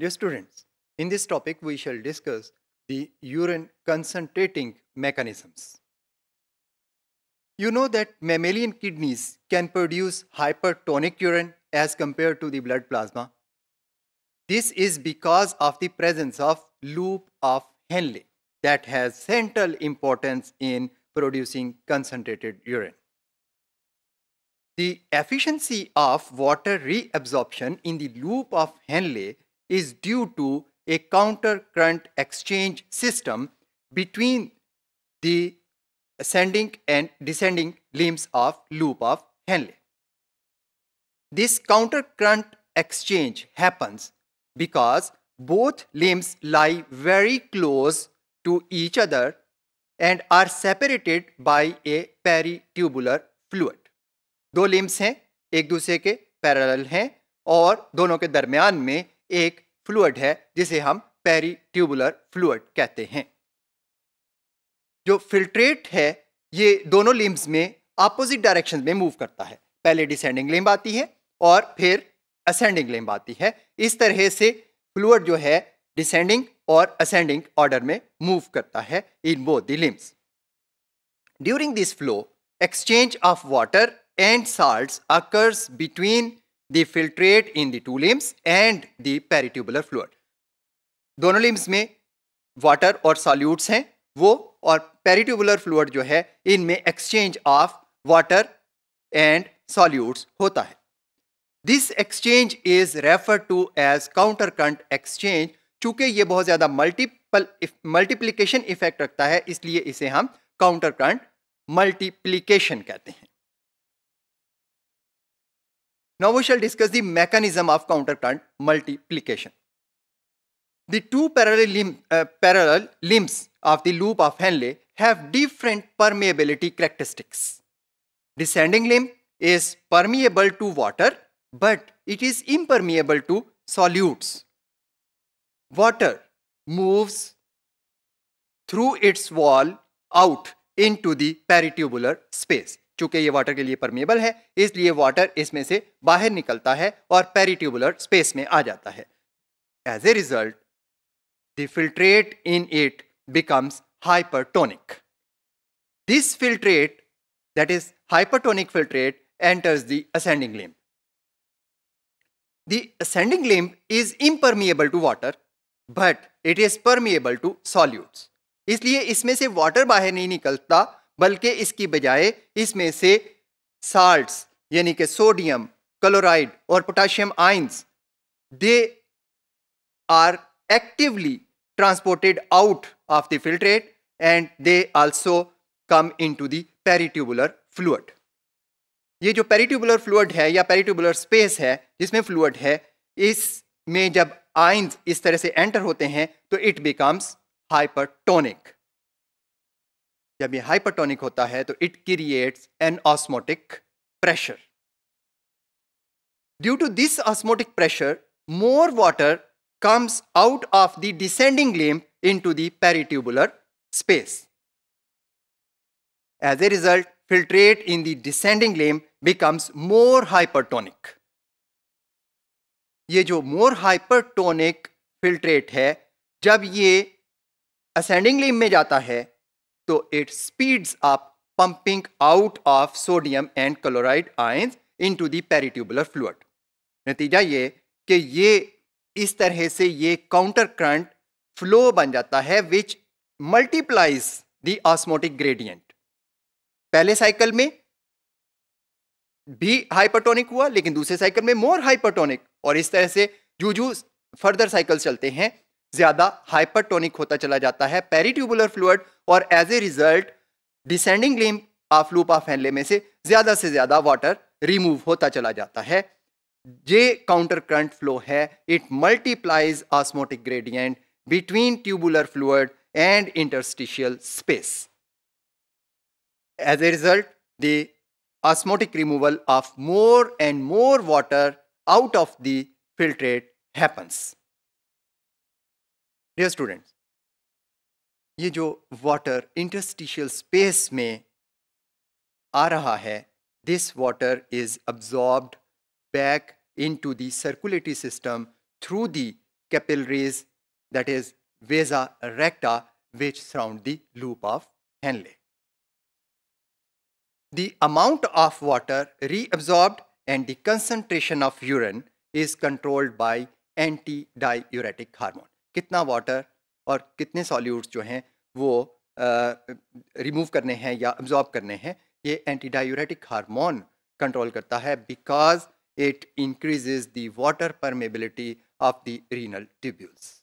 Dear students, in this topic we shall discuss the urine concentrating mechanisms. You know that mammalian kidneys can produce hypertonic urine as compared to the blood plasma. This is because of the presence of loop of Henle that has central importance in producing concentrated urine. The efficiency of water reabsorption in the loop of Henle is due to a counter current exchange system between the ascending and descending limbs of loop of Henle. This counter current exchange happens because both limbs lie very close to each other and are separated by a peritubular fluid. दो limbs हैं एक दूसरे के parallel हैं और दोनों के दरमियान में एक फ्लूड है जिसे हम पेरी ट्यूबुलर फ्लूड कहते हैं जो फिल्ट्रेट है ये दोनों लिम्ब्स में अपोजिट डायरेक्शन में मूव करता है पहले डिसेंडिंग लिम्ब आती है और फिर असेंडिंग लिम्ब आती है इस तरह से फ्लूड जो है डिसेंडिंग और असेंडिंग ऑर्डर में मूव करता है in both the limbs during this flow exchange of water and salt occurs between the filtrate in the two limbs and the peritubular fluid दोनों लिम्स में वाटर और solutes हैं वो और पेरिट्यूबुलर फ्लूड जो है इनमें exchange of water and solutes होता है this exchange is refer to as counter current exchange चूंकि ये बहुत ज़्यादा मल्टीपल मल्टीप्लीकेशन इफेक्ट रखता है इसलिए इसे हम काउंटर करंट मल्टीप्लिकेशन कहते हैं Now we shall discuss the mechanism of counterplant multiplication. The two parallel, limb, uh, parallel limbs of the loop of Henle have different permeability characteristics. Descending limb is permeable to water but it is impermeable to solutes. Water moves through its wall out into the peritubular space. चूंकि ये water के लिए permeable है इसलिए water इसमें से बाहर निकलता है और पेरिट्यूबुलर स्पेस में आ जाता है as a result filtrate in it becomes hypertonic this filtrate that is hypertonic filtrate enters the ascending limb ascending limb is impermeable to water but it is permeable to solute इसलिए इसमें से water बाहर नहीं निकलता बल्कि इसकी बजाय इसमें से साल्ट यानी कि सोडियम क्लोराइड और potassium ions they are actively transported out of the filtrate and they also come into peritubular fluid ये जो पेरीट्यूबुलर फ्लूड है या पेरीट्यूबुलर स्पेस है जिसमें फ्लूड है इसमें जब आइंस इस तरह से एंटर होते हैं तो इट बिकम्स हाइपरटोनिक जब ये हाइपरटोनिक होता है तो it creates an osmotic pressure due to this osmotic pressure more water comes out of the descending limb into the peritubular space as a result filtrate in the descending limb becomes more hypertonic ये जो मोर hypertonic filtrate है जब ये ascending लिम में जाता है it तो speed speeds pumping out of sodium and chloride chloride into the peritubular fluid नतीजा ये कि ये इस तरह से ये काउंटर करंट फ्लो बन जाता है which multiplies the osmotic gradient पहले साइकिल में भी हाइपरटोनिक हुआ लेकिन दूसरे साइकिल में मोर हाइपरटोनिक और इस तरह से जू जू फर्दर साइकिल चलते हैं ज्यादा हाइपरटोनिक होता चला जाता है पेरिट्यूबुलर फ्लूड और as a result descending limb of loop of Henle में से ज्यादा से ज्यादा वाटर रिमूव होता चला जाता है ये काउंटर करंट फ्लो है it multiplies osmotic gradient between tubular fluid and interstitial space as a result the osmotic removal of more and more water out of the filtrate happens Dear students, ये water water interstitial space में आ this water is absorbed back into the circulatory system through the capillaries that is vasa recta which surround the loop of Henle. The amount of water reabsorbed and the concentration of urine is controlled by antidiuretic hormone. कितना water और कितने solutes जो हैं वो remove करने हैं या absorb करने हैं ये एंटी डायूरेटिक हारमोन कंट्रोल करता है because it increase the water permeability of the renal tubules